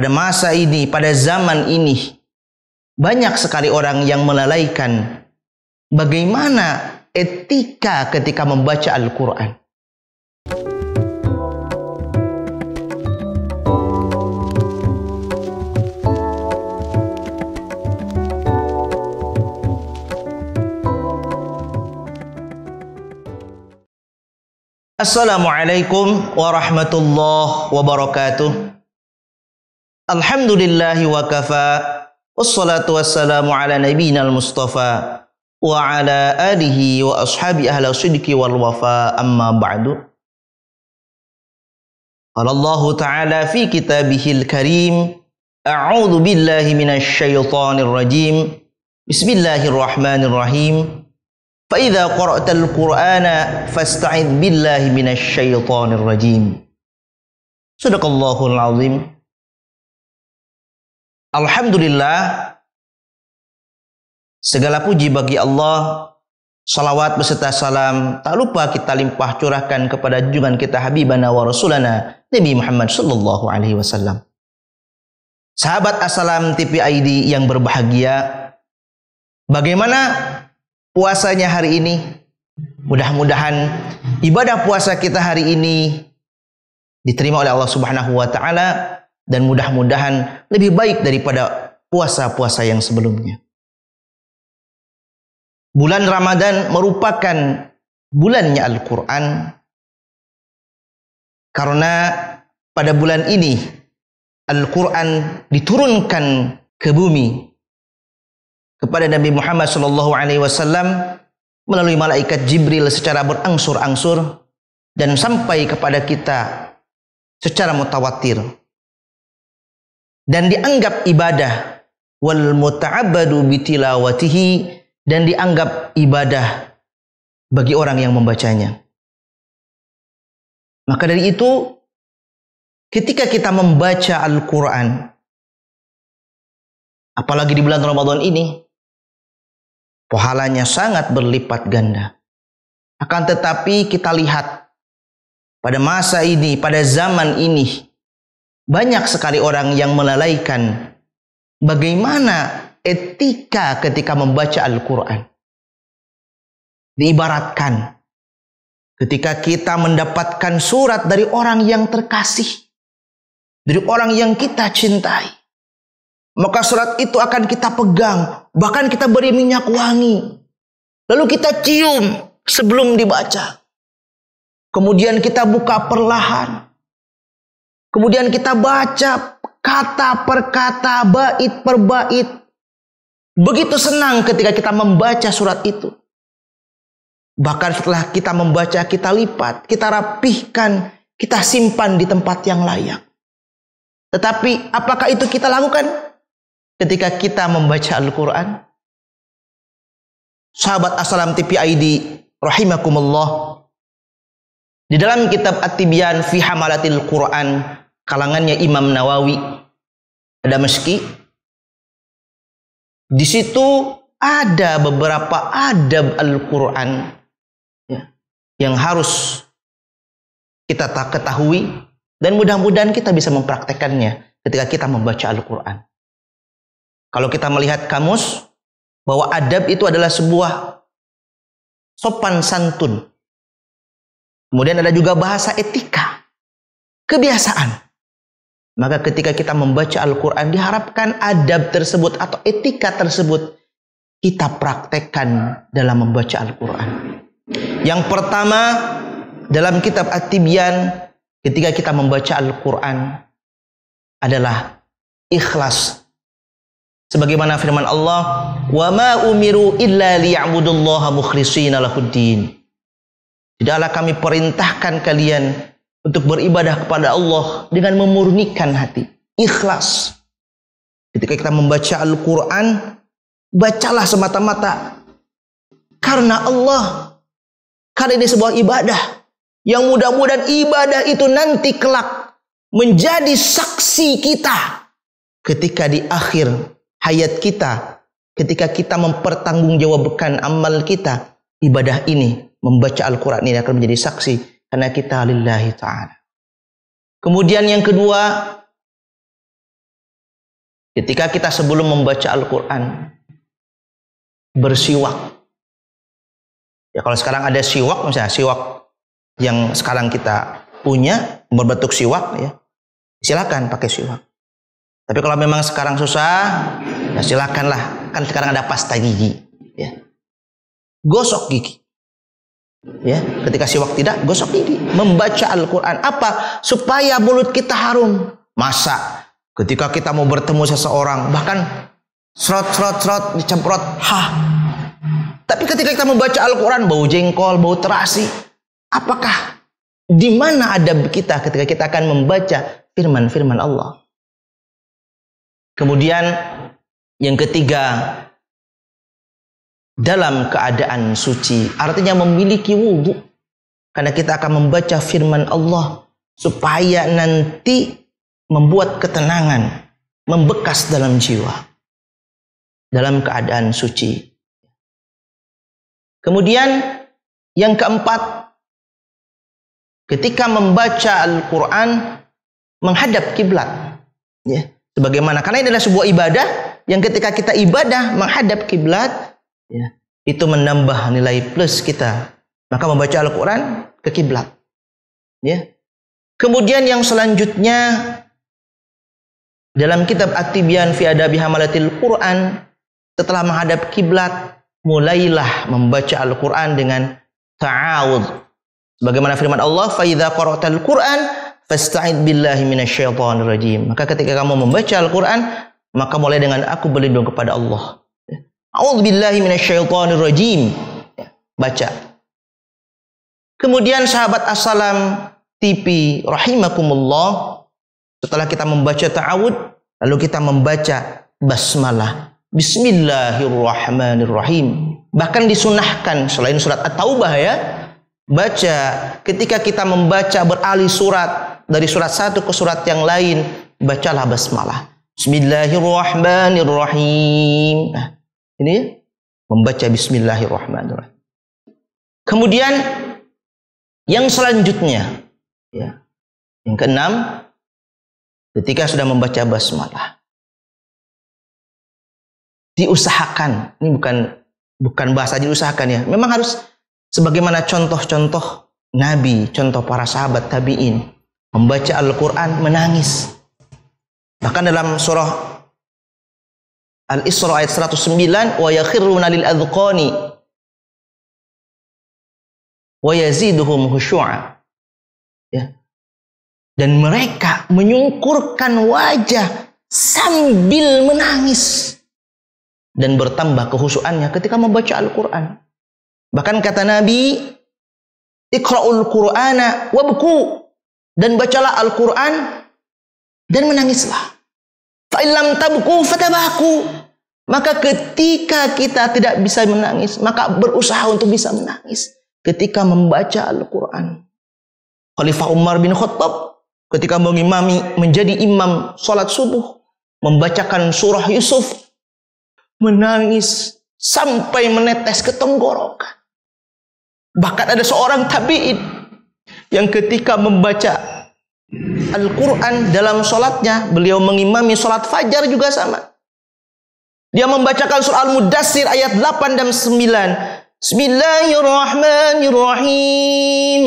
pada masa ini, pada zaman ini, banyak sekali orang yang melalaikan bagaimana etika ketika membaca Al-Quran. Assalamualaikum warahmatullahi wabarakatuh. Alhamdulillahi wa kafa Wassalatu wassalamu ala nabiyina al-mustafa Wa ala alihi wa ashabi ahla sidki wal wafa amma ba'du Qala Allah Ta'ala fi kitabihi al karim A'udhu billahi minash shaytanir rajim Bismillahirrahmanirrahim فإذا قرأت القرآن فاستعذ بالله من الشيطان الرجيم صدق الله العظيم Alhamdulillah segala puji bagi Allah Salawat beserta salam tak lupa kita limpah curahkan kepada junjungan kita Habibana wa Rasulana Nabi Muhammad sallallahu alaihi wasallam. Sahabat Assalam TPID yang berbahagia, bagaimana puasanya hari ini? Mudah-mudahan ibadah puasa kita hari ini diterima oleh Allah Subhanahu wa taala dan mudah-mudahan lebih baik daripada puasa-puasa yang sebelumnya. Bulan Ramadan merupakan bulannya Al-Quran karena pada bulan ini Al-Quran diturunkan ke bumi kepada Nabi Muhammad SAW melalui malaikat Jibril secara berangsur-angsur dan sampai kepada kita secara mutawatir dan dianggap ibadah wal muta'abbadu bitilawatihi dan dianggap ibadah bagi orang yang membacanya. Maka dari itu ketika kita membaca Al-Qur'an apalagi di bulan Ramadan ini pahalanya sangat berlipat ganda. Akan tetapi kita lihat pada masa ini, pada zaman ini banyak sekali orang yang melalaikan bagaimana etika ketika membaca Al-Quran. Diibaratkan ketika kita mendapatkan surat dari orang yang terkasih, dari orang yang kita cintai, maka surat itu akan kita pegang, bahkan kita beri minyak wangi, lalu kita cium sebelum dibaca, kemudian kita buka perlahan, Kemudian kita baca kata per kata, bait per bait. Begitu senang ketika kita membaca surat itu. Bahkan setelah kita membaca, kita lipat, kita rapihkan, kita simpan di tempat yang layak. Tetapi apakah itu kita lakukan ketika kita membaca Al-Quran? Sahabat Assalam TPID rahimakumullah. Di dalam kitab At-Tibyan fi Hamalatil Quran kalangannya Imam Nawawi ada meski di situ ada beberapa adab Al-Quran ya, yang harus kita tak ketahui dan mudah-mudahan kita bisa mempraktekannya ketika kita membaca Al-Quran. Kalau kita melihat kamus bahwa adab itu adalah sebuah sopan santun. Kemudian ada juga bahasa etika, kebiasaan. Maka ketika kita membaca Al-Quran diharapkan adab tersebut atau etika tersebut kita praktekkan dalam membaca Al-Quran. Yang pertama dalam kitab At-Tibyan ketika kita membaca Al-Quran adalah ikhlas. Sebagaimana firman Allah, "Wa ma umiru illa liya'budullaha mukhlishina lahuddin." Tidaklah kami perintahkan kalian untuk beribadah kepada Allah dengan memurnikan hati, ikhlas. Ketika kita membaca Al-Qur'an, bacalah semata-mata karena Allah. Karena ini sebuah ibadah yang mudah-mudahan ibadah itu nanti kelak menjadi saksi kita ketika di akhir hayat kita, ketika kita mempertanggungjawabkan amal kita, ibadah ini membaca Al-Qur'an ini akan menjadi saksi karena kita lillahi ta'ala. Kemudian yang kedua, ketika kita sebelum membaca Al-Quran, bersiwak. Ya kalau sekarang ada siwak, misalnya siwak yang sekarang kita punya berbentuk siwak, ya silakan pakai siwak. Tapi kalau memang sekarang susah, ya silakanlah. Kan sekarang ada pasta gigi. Ya. Gosok gigi. Ya, ketika siwak tidak gosok gigi, membaca Al-Qur'an. Apa? Supaya mulut kita harum. Masa ketika kita mau bertemu seseorang bahkan serot serot serot dicemprot, Ha. Tapi ketika kita membaca Al-Qur'an bau jengkol, bau terasi. Apakah di mana adab kita ketika kita akan membaca firman-firman Allah? Kemudian yang ketiga, dalam keadaan suci. Artinya memiliki wudhu. Karena kita akan membaca firman Allah supaya nanti membuat ketenangan, membekas dalam jiwa. Dalam keadaan suci. Kemudian yang keempat, ketika membaca Al-Quran menghadap kiblat, ya, sebagaimana karena ini adalah sebuah ibadah yang ketika kita ibadah menghadap kiblat ya, itu menambah nilai plus kita. Maka membaca Al-Quran ke kiblat. Ya. Kemudian yang selanjutnya dalam kitab At-Tibyan fi Adabi Hamalatil Quran setelah menghadap kiblat mulailah membaca Al-Quran dengan ta'awud. Bagaimana firman Allah, "Faidza qara'tal Qur'an fasta'id billahi minasyaitonir rajim." Maka ketika kamu membaca Al-Quran, maka mulai dengan aku berlindung kepada Allah. A'udzubillahi Ya, baca. Kemudian sahabat assalam tipi rahimakumullah setelah kita membaca ta'awud lalu kita membaca basmalah. Bismillahirrahmanirrahim. Bahkan disunahkan selain surat At-Taubah ya, baca ketika kita membaca beralih surat dari surat satu ke surat yang lain, bacalah basmalah. Bismillahirrahmanirrahim. Nah, ini membaca bismillahirrahmanirrahim. Kemudian yang selanjutnya ya. Yang keenam ketika sudah membaca basmalah diusahakan ini bukan bukan bahasa diusahakan ya memang harus sebagaimana contoh-contoh nabi contoh para sahabat tabiin membaca Al-Qur'an menangis bahkan dalam surah Al-Isra ayat 109 wa yakhiruna lil adqani wa yaziduhum khusyu'a. Ya. Dan mereka menyungkurkan wajah sambil menangis dan bertambah kehusuannya ketika membaca Al-Qur'an. Bahkan kata Nabi, "Iqra'ul Qur'ana wabku." Dan bacalah Al-Qur'an dan menangislah. Fa'ilam tabku fatabaku. Maka ketika kita tidak bisa menangis, maka berusaha untuk bisa menangis. Ketika membaca Al-Quran. Khalifah Umar bin Khattab ketika mengimami menjadi imam solat subuh. Membacakan surah Yusuf. Menangis sampai menetes ke tenggorokan. Bahkan ada seorang tabi'in yang ketika membaca Al-Quran dalam sholatnya. Beliau mengimami sholat fajar juga sama. Dia membacakan surah Al-Mudassir ayat 8 dan 9. Bismillahirrahmanirrahim.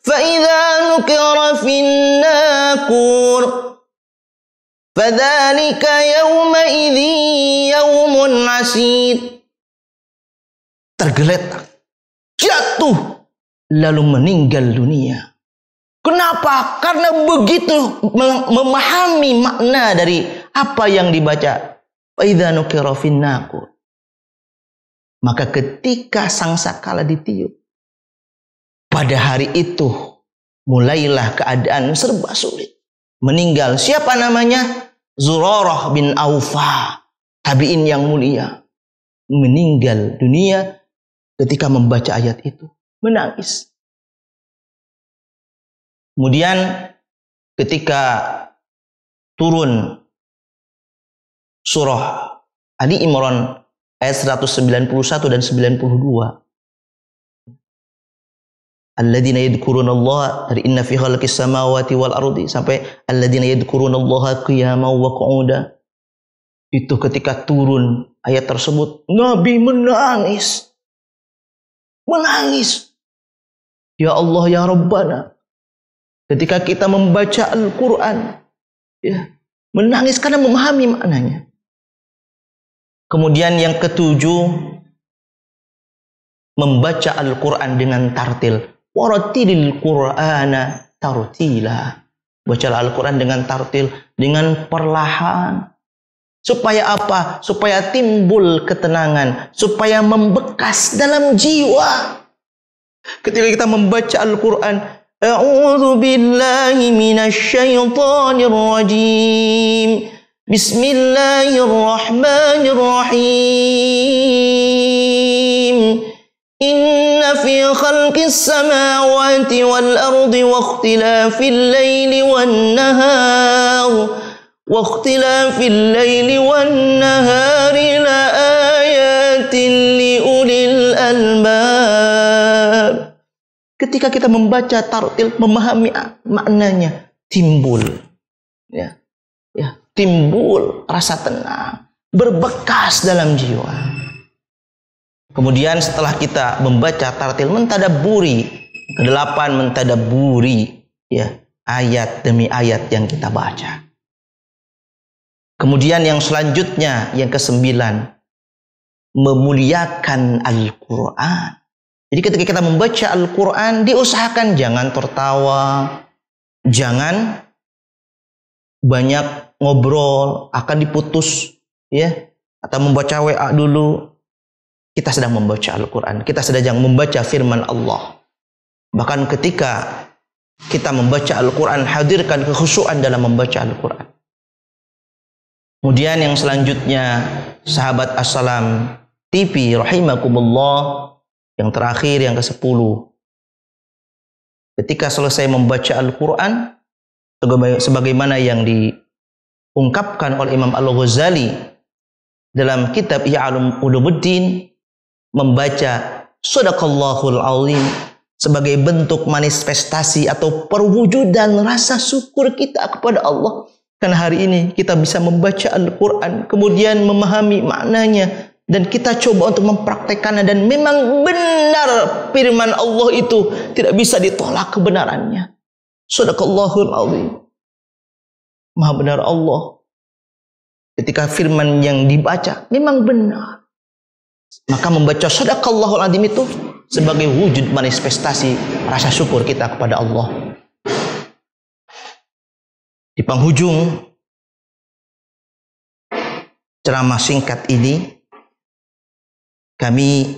فَإِذَا نُكِرَ فِي Fadhalika yawma idhi yawmun nasir. Tergeletak, jatuh, lalu meninggal dunia. Kenapa? Karena begitu memahami makna dari apa yang dibaca. Maka ketika sang sakala ditiup, pada hari itu mulailah keadaan serba sulit. Meninggal siapa namanya? Zurarah bin Aufa, tabiin yang mulia. Meninggal dunia ketika membaca ayat itu. Menangis. Kemudian ketika turun surah Ali Imran ayat 191 dan 92. Alladzina yadhkurunallaha dari inna fi khalqis samawati wal ardi sampai alladzina yadhkurunallaha qiyaman wa qu'uda. Itu ketika turun ayat tersebut Nabi menangis. Menangis. Ya Allah ya Rabbana, Ketika kita membaca Al-Quran, ya, menangis karena memahami maknanya. Kemudian yang ketujuh, membaca Al-Quran dengan tartil. Waratilil Qur'ana tartila. Bacalah Al-Quran dengan tartil, dengan perlahan. Supaya apa? Supaya timbul ketenangan. Supaya membekas dalam jiwa. Ketika kita membaca Al-Quran, أعوذ بالله من الشيطان الرجيم بسم الله الرحمن الرحيم إن في خلق السماوات والأرض واختلاف الليل والنهار واختلاف الليل والنهار لآيات ketika kita membaca tartil memahami maknanya timbul ya ya timbul rasa tenang berbekas dalam jiwa kemudian setelah kita membaca tartil mentadaburi kedelapan mentadaburi ya ayat demi ayat yang kita baca kemudian yang selanjutnya yang kesembilan memuliakan Al-Quran jadi ketika kita membaca Al-Quran, diusahakan jangan tertawa, jangan banyak ngobrol, akan diputus, ya, atau membaca WA dulu. Kita sedang membaca Al-Quran, kita sedang membaca firman Allah. Bahkan ketika kita membaca Al-Quran, hadirkan kehusuan dalam membaca Al-Quran. Kemudian yang selanjutnya, sahabat Assalam TV, rahimakumullah, yang terakhir yang ke-10. Ketika selesai membaca Al-Qur'an sebagaimana yang diungkapkan oleh Imam Al-Ghazali dalam kitab Ya'lam Ulumuddin membaca Sadaqallahul Azim sebagai bentuk manifestasi atau perwujudan rasa syukur kita kepada Allah. Karena hari ini kita bisa membaca Al-Quran, kemudian memahami maknanya, dan kita coba untuk mempraktekannya dan memang benar firman Allah itu tidak bisa ditolak kebenarannya. Sadaqallahul azim. Maha benar Allah. Ketika firman yang dibaca memang benar. Maka membaca sadaqallahul azim itu sebagai wujud manifestasi rasa syukur kita kepada Allah. Di penghujung ceramah singkat ini, kami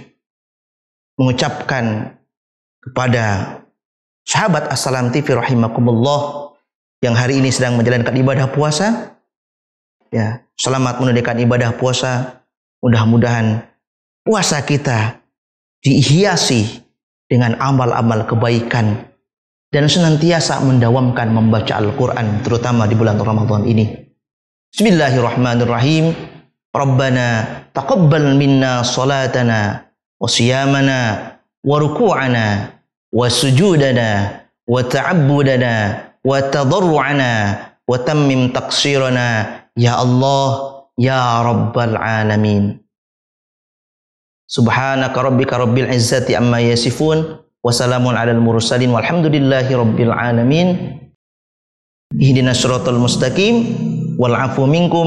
mengucapkan kepada sahabat Assalam TV rahimakumullah yang hari ini sedang menjalankan ibadah puasa ya selamat menunaikan ibadah puasa mudah-mudahan puasa kita dihiasi dengan amal-amal kebaikan dan senantiasa mendawamkan membaca Al-Quran terutama di bulan Ramadan ini. Bismillahirrahmanirrahim. ربنا تقبل منا صلاتنا وصيامنا وركوعنا وسجودنا وتعبدنا وتضرعنا وتمم تقصيرنا يا الله يا رب العالمين سبحانك ربك رب العزة أما يصفون وسلام على المرسلين والحمد لله رب العالمين اهدنا الصراط المستقيم والعفو منكم